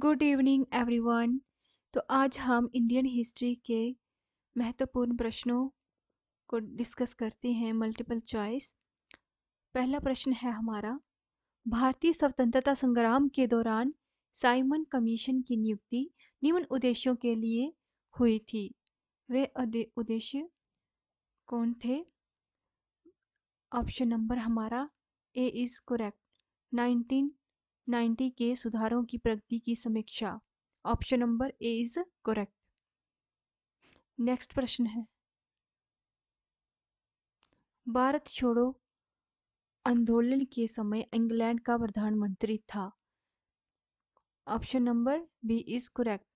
Good evening everyone तो आज हम इंडियन हिस्ट्री के महत्वपूर्ण प्रश्नों को डिस्कस करते हैं मल्टीपल चॉइस पहला प्रश्न है हमारा भारतीय स्वतंत्रता संग्राम के दौरान साइमन कमीशन की नियुक्ति निम्न उद्देश्यों के लिए हुई थी वे उद्देश्य कौन थे ऑप्शन नंबर हमारा ए इज़ करेक्ट नाइनटीन 90 के सुधारों की प्रगति की समीक्षा option number A is correct next प्रश्न है भारत छोड़ो आंदोलन के समय इंग्लैंड का प्रधानमंत्री था option number B is correct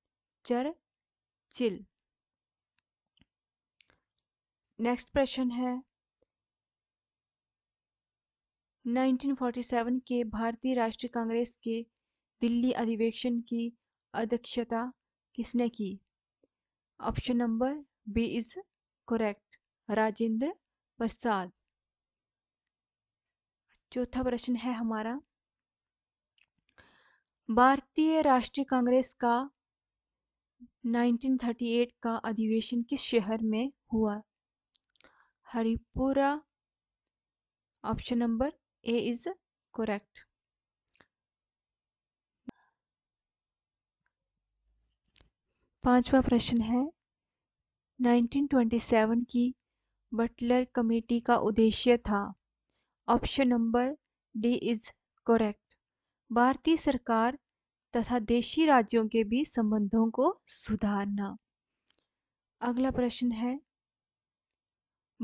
Churchill next प्रश्न है 1947 के भारतीय राष्ट्रीय कांग्रेस के दिल्ली अधिवेशन की अध्यक्षता किसने की option number B is correct Rajendra Prasad चौथा प्रश्न है हमारा भारतीय राष्ट्रीय कांग्रेस का 1938 का अधिवेशन किस शहर में हुआ Haripura option number A is correct. पांचवा प्रश्न है 1927 की बटलर कमेटी का उद्देश्य था option number D is correct भारतीय सरकार तथा देशी राज्यों के बीच संबंधों को सुधारना अगला प्रश्न है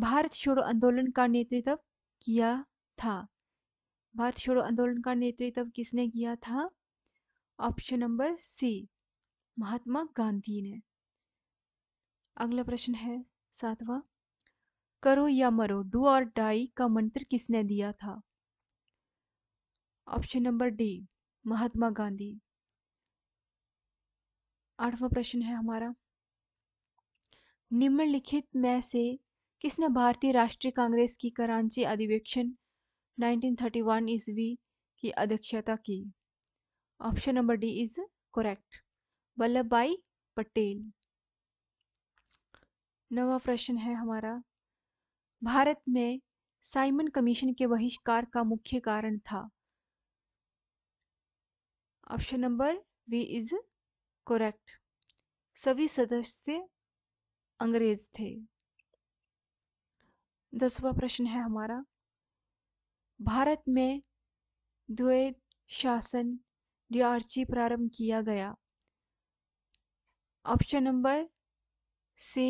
भारत छोड़ो आंदोलन का नेतृत्व किया था भारत छोड़ो आंदोलन का नेतृत्व किसने किया था option number C Mahatma Gandhi ने अगला प्रश्न है सातवा करो या मरो डू और डाई का मंत्र किसने दिया था option number D Mahatma Gandhi आठवां प्रश्न है हमारा निम्नलिखित में से किसने भारतीय राष्ट्रीय कांग्रेस की कराची अधिवेशन 1931 ईस्वी की अध्यक्षता की option number D is correct Vallabhbhai Patel नवा प्रश्न है हमारा भारत में साइमन कमीशन के बहिष्कार का मुख्य कारण था option number B is correct सभी सदस्य अंग्रेज थे दसवा प्रश्न है हमारा भारत में द्वैत शासन डीआरची प्रारंभ किया गया option number C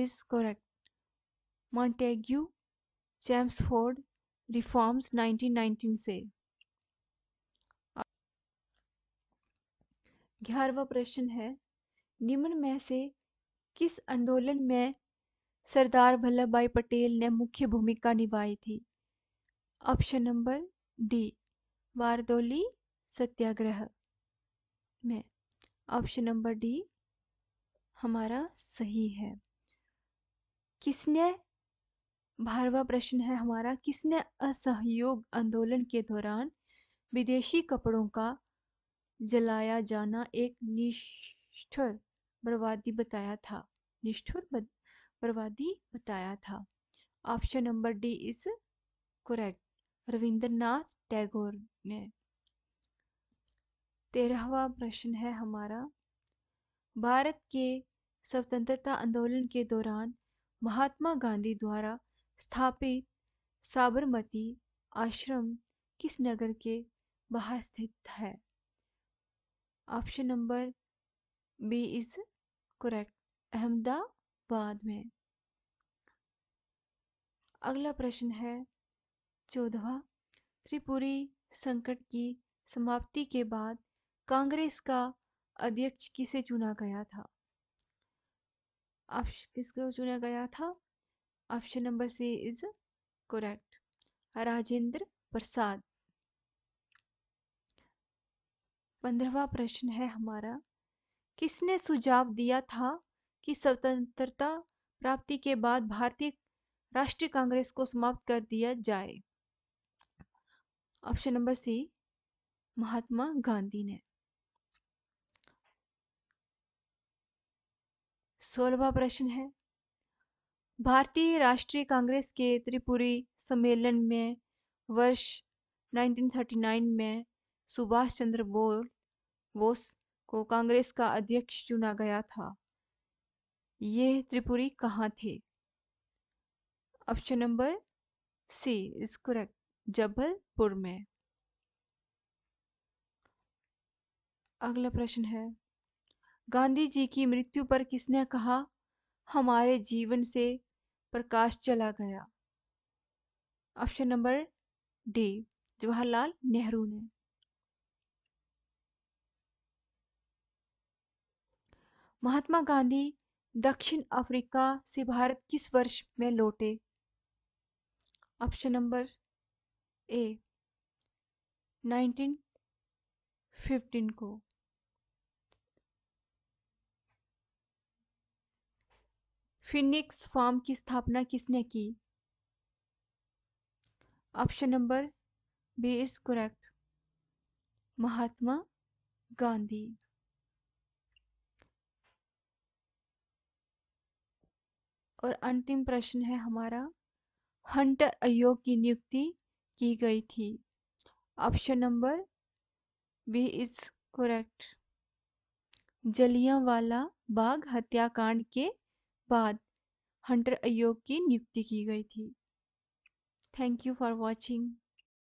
is correct Montagu Chelmsford reforms 1919 से ग्यारहवा प्रश्न है निम्न में से किस आंदोलन में सरदार वल्लभ भाई पटेल ने मुख्य भूमिका निभाई थी option number D Bardoli Satyagraha में ऑप्शन नंबर डी हमारा सही है किसने भारवा प्रश्न है हमारा किसने असहयोग आंदोलन के दौरान विदेशी कपड़ों का जलाया जाना एक निष्ठुर बर्बादी बताया था निष्ठुर बर्बादी बताया था option number D is correct Rabindranath Tagore ने तेरहवा प्रश्न है हमारा भारत के स्वतंत्रता आंदोलन के दौरान महात्मा गांधी द्वारा स्थापित साबरमती आश्रम किस नगर के बाहर स्थित है option number B is correct Ahmedabad में अगला प्रश्न है चौदहवा त्रिपुरी संकट की समाप्ति के बाद कांग्रेस का अध्यक्ष किसे चुना गया था किसको चुना गया था option number C is correct Rajendra Prasad पंद्रहवा प्रश्न है हमारा किसने सुझाव दिया था कि स्वतंत्रता प्राप्ति के बाद भारतीय राष्ट्रीय कांग्रेस को समाप्त कर दिया जाए option number C Mahatma Gandhi ने सोलहवा प्रश्न है भारतीय राष्ट्रीय कांग्रेस के त्रिपुरी सम्मेलन में वर्ष 1939 में सुभाष चंद्र बोल बोस को कांग्रेस का अध्यक्ष चुना गया था ये त्रिपुरी कहाँ थे option number C is correct Jabalpur में अगला प्रश्न है गांधी जी की मृत्यु पर किसने कहा हमारे जीवन से प्रकाश चला गया option number D Jawaharlal Nehru ने महात्मा गांधी दक्षिण अफ्रीका से भारत किस वर्ष में लौटे ऑप्शन नंबर ए 1915 को फिनिक्स फार्म की स्थापना किसने की option number B is correct Mahatma Gandhi और अंतिम प्रश्न है हमारा हंटर आयोग की नियुक्ति की गई थी option number B is correct Jallianwala Bagh हत्याकांड के बाद हंटर आयोग की नियुक्ति की गई थी थैंक यू फॉर वॉचिंग